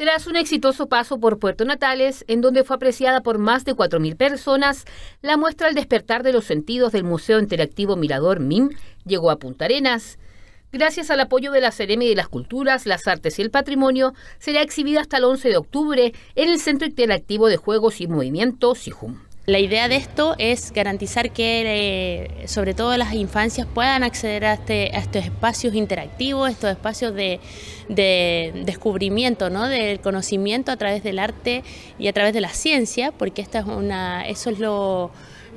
Tras un exitoso paso por Puerto Natales, en donde fue apreciada por más de 4.000 personas, la muestra El despertar de los sentidos del Museo Interactivo Mirador MIM llegó a Punta Arenas. Gracias al apoyo de la Ceremi de las Culturas, las Artes y el Patrimonio, será exhibida hasta el 11 de octubre en el Centro Interactivo de Juegos y Movimiento SIJUM. La idea de esto es garantizar que eh, sobre todo las infancias puedan acceder este, a, estos espacios interactivos, estos espacios de, de descubrimiento, ¿no? del conocimiento a través del arte y a través de la ciencia, porque esta es una, eso es lo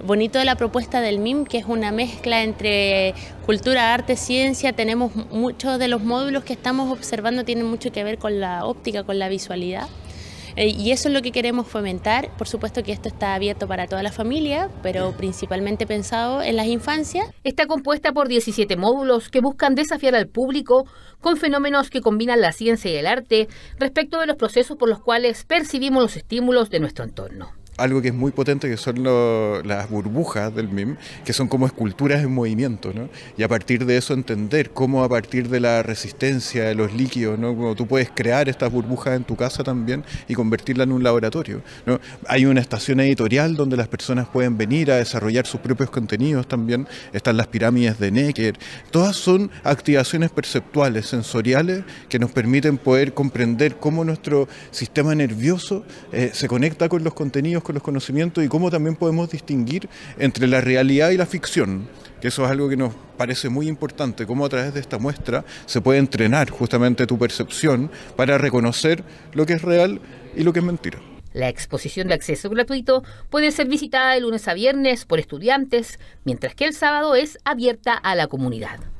bonito de la propuesta del MIM, que es una mezcla entre cultura, arte, ciencia. Tenemos muchos de los módulos que estamos observando tienen mucho que ver con la óptica, con la visualidad. Eh, y eso es lo que queremos fomentar. Por supuesto que esto está abierto para toda la familia, pero principalmente pensado en las infancias. Está compuesta por 17 módulos que buscan desafiar al público con fenómenos que combinan la ciencia y el arte respecto de los procesos por los cuales percibimos los estímulos de nuestro entorno algo que es muy potente, que son las burbujas del MIM, que son como esculturas en movimiento, ¿no? Y a partir de eso entender cómo a partir de la resistencia, de los líquidos, ¿no? Como tú puedes crear estas burbujas en tu casa también y convertirlas en un laboratorio, Hay una estación editorial donde las personas pueden venir a desarrollar sus propios contenidos también, están las pirámides de Necker, todas son activaciones perceptuales, sensoriales, que nos permiten poder comprender cómo nuestro sistema nervioso eh, se conecta con los contenidos con los conocimientos y cómo también podemos distinguir entre la realidad y la ficción, que eso es algo que nos parece muy importante, cómo a través de esta muestra se puede entrenar justamente tu percepción para reconocer lo que es real y lo que es mentira. La exposición de acceso gratuito puede ser visitada de lunes a viernes por estudiantes, mientras que el sábado es abierta a la comunidad.